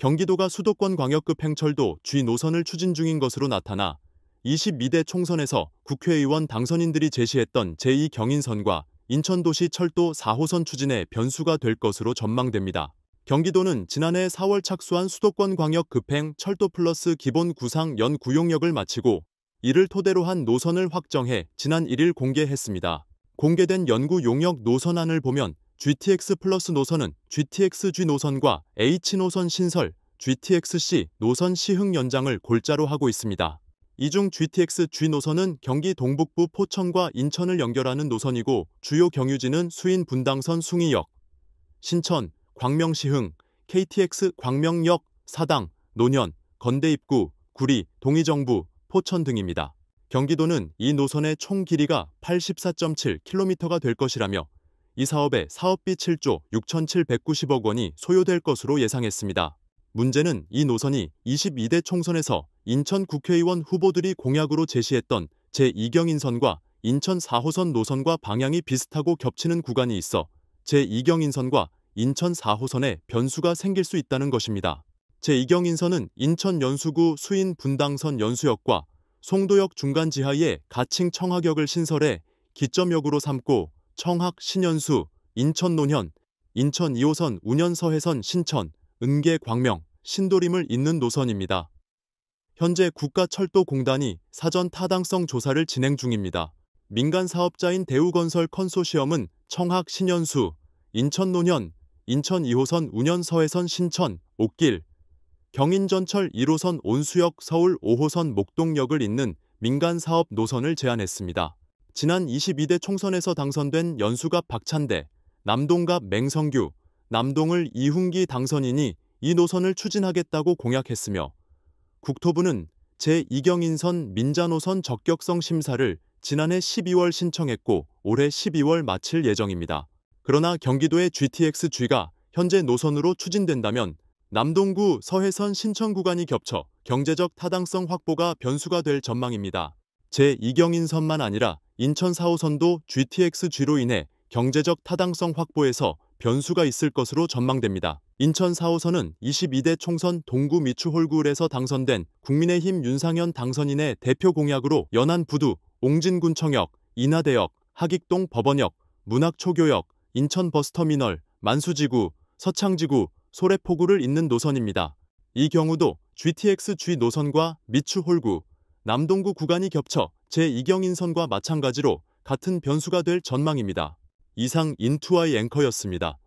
경기도가 수도권 광역급 행철도 G 노선을 추진 중인 것으로 나타나 22대 총선에서 국회의원 당선인들이 제시했던 제2경인선과 인천도시 철도 4호선 추진의 변수가 될 것으로 전망됩니다. 경기도는 지난해 4월 착수한 수도권 광역 급행 철도 플러스 기본 구상 연 구용역을 마치고 이를 토대로 한 노선을 확정해 지난 1일 공개했습니다. 공개된 연구 용역 노선안을 보면 GTX 플러스 노선은 GTX-G 노선과 H 노선 신설, GTX-C 노선 시흥 연장을 골자로 하고 있습니다. 이 중 GTX-G 노선은 경기 동북부 포천과 인천을 연결하는 노선이고 주요 경유지는 수인 분당선 숭이역, 신천, 광명시흥, KTX 광명역, 사당, 논현, 건대입구, 구리, 동의정부, 포천 등입니다. 경기도는 이 노선의 총 길이가 84.7km가 될 것이라며 이 사업에 사업비 7조 6,790억 원이 소요될 것으로 예상했습니다. 문제는 이 노선이 22대 총선에서 인천 국회의원 후보들이 공약으로 제시했던 제2경인선과 인천 4호선 노선과 방향이 비슷하고 겹치는 구간이 있어 제2경인선과 인천 4호선에 변수가 생길 수 있다는 것입니다. 제2경인선은 인천 연수구 수인 분당선 연수역과 송도역 중간 지하에 가칭 청하격을 신설해 기점역으로 삼고 청학 신현수, 인천 논현, 인천 2호선 운현 서해선 신천, 은계 광명, 신도림을 잇는 노선입니다. 현재 국가철도공단이 사전 타당성 조사를 진행 중입니다. 민간 사업자인 대우건설 컨소시엄은 청학 신현수, 인천 논현, 인천 2호선 운현 서해선 신천, 옥길, 경인전철 1호선 온수역 서울 5호선 목동역을 잇는 민간 사업 노선을 제안했습니다. 지난 22대 총선에서 당선된 연수갑 박찬대, 남동갑 맹성규, 남동을 이훈기 당선인이 이 노선을 추진하겠다고 공약했으며 국토부는 제2경인선 민자노선 적격성 심사를 지난해 12월 신청했고 올해 12월 마칠 예정입니다. 그러나 경기도의 GTX-G가 현재 노선으로 추진된다면 남동구 서해선 신청 구간이 겹쳐 경제적 타당성 확보가 변수가 될 전망입니다. 제2경인선만 아니라 인천 4호선도 GTX-G로 인해 경제적 타당성 확보에서 변수가 있을 것으로 전망됩니다. 인천 4호선은 22대 총선 동구 미추홀구에서 당선된 국민의힘 윤상현 당선인의 대표 공약으로 연안부두, 옹진군청역, 인하대역, 하익동 법원역, 문학초교역, 인천버스터미널, 만수지구, 서창지구, 소래포구를 잇는 노선입니다. 이 경우도 GTX-G 노선과 미추홀구, 남동구 구간이 겹쳐 제2경인 선과 마찬가지로 같은 변수가 될 전망입니다. 이상 인투아이 앵커였습니다.